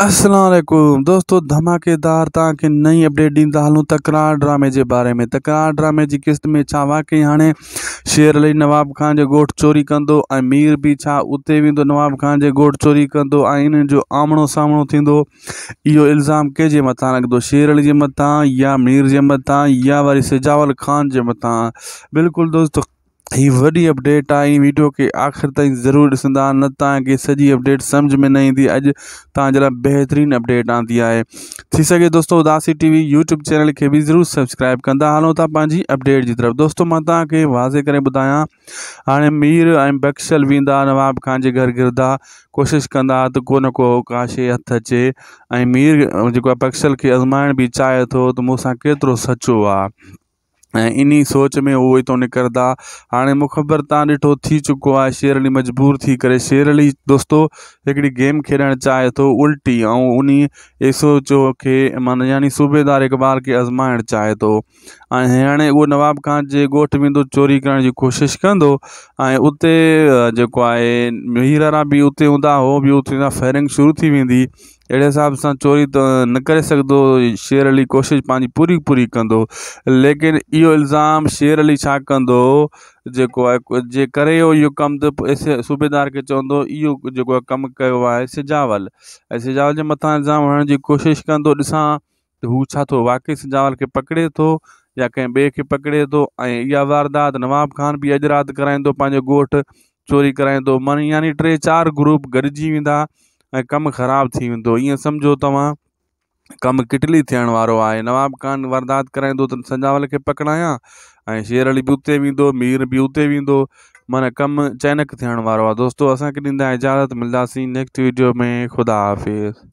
असलकुम दोस्तों धमाकेदार तक नई अपडेट दींदा हलूँ तकरार ड्रामे के बारे में तकरार ड्रामे की किस्त में छा वाकई हाँ शेर अली नवाब ख़ान के ॻोठु चोरी कह मीर भी छा उते नवाब ख़ान के ॻोठु चोरी कंदो ऐं जो आमणो सामणो थो यो इल्ज़ाम कें मथा लॻंदो शेर अली के मथा या मीर के मथा या वरी सिजावल ख़ान के मथा बिल्कुल दोस्तों हीअ वही अपडेट आई वीडियो के आख़िर तक जरूर ॾिसंदा न कि सजी अपडेट समझ में नहीं थी अज तव्हांजे बेहतरीन अपडेट आंदी है थी सके दोस्तों उदासी टीवी यूट्यूब चैनल के भी जरूर सब्सक्राइब कंदा हलो था अपडेट की तरफ़ दोस्तों मां वाज़े कर बुदाया हाँ मीर ए बख्शल वेंदा नवाब ख़ान के घर गिरदा कोशिश कंदा तो को न को का हथ अचे मीर जो आहे बख्शल अजमायण भी चाहे तो मूसा केतो सचो आ ऐं इन सोच में उहो ई थो निकिरंदा हाणे मुख़बिर तव्हां ॾिठो थी चुको आहे शेरली मजबूर थी करे शेरली दोस्तो गेम खेॾणु चाहे तो उल्टी ऐं उन एसोचो के माना यानी सूबेदार इक़बाल के आज़माइणु चाहे तो हाँ वो नवाब ख़ान जे ॻोठ वेंदो चोरी करण जी कोशिशि कंदो ऐं उते जेको आहे हीरारा बि उते हूंदा उहो फायरिंग शुरू थी वेंदी अड़े हिसाब से चोरी तो न कर सघंदो शेर अली कोशिश पानी पूरी पूरी कंदो लेकिन यो इल्ज़ाम शेर अली छा कंदो जेको जे करे इहो कमु त सूबेदार के चवंदो इहो जेको आहे कमु कयो सिजावल सिजावल जे मथां इल्ज़ाम हणण की कोशिश कंदो ॾिसां त हू छा थो वाक़ई सिजावल खे पकिड़े थो या कें ॿिए खे पकिड़े थो ऐं वारदात नवाब ख़ान भी अज रात कराईंदो पंहिंजो ॻोठु चोरी कराईंदो माना यानी टे चार ग्रुप गॾिजी वेंदा ऐं कमु ख़राब थी वेंदो ईअं सम्झो तव्हां कमु किटली थियण वारो आहे नवाब ख़ान वरदात कराए थो त संजावल खे पकड़ायां ऐं शेर अली बि उते वेंदो मीर बि उते वेंदो माना कमु चैनक थियण वारो आहे दोस्तो असांखे ॾींदा इजाज़त मिलंदासीं नेक्स्ट वीडियो में ख़ुदा हाफ़िज़